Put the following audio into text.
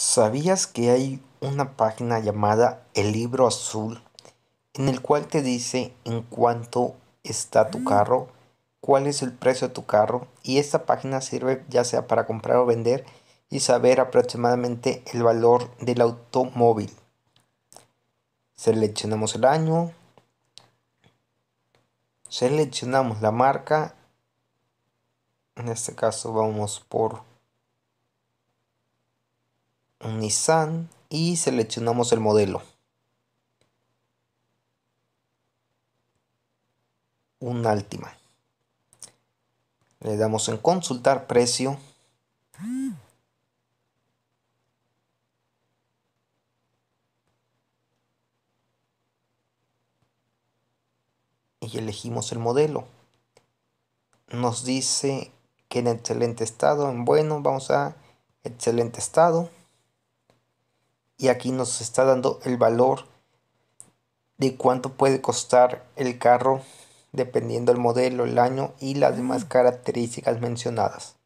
¿Sabías que hay una página llamada El Libro Azul en el cual te dice en cuánto está tu ah. carro, cuál es el precio de tu carro? Y esta página sirve ya sea para comprar o vender y saber aproximadamente el valor del automóvil. Seleccionamos el año, seleccionamos la marca, en este caso vamos por Nissan y seleccionamos el modelo. Un Altima. Le damos en consultar precio. Y elegimos el modelo. Nos dice que en excelente estado, en bueno, vamos a excelente estado y aquí nos está dando el valor de cuánto puede costar el carro dependiendo del modelo, el año y las demás características mencionadas.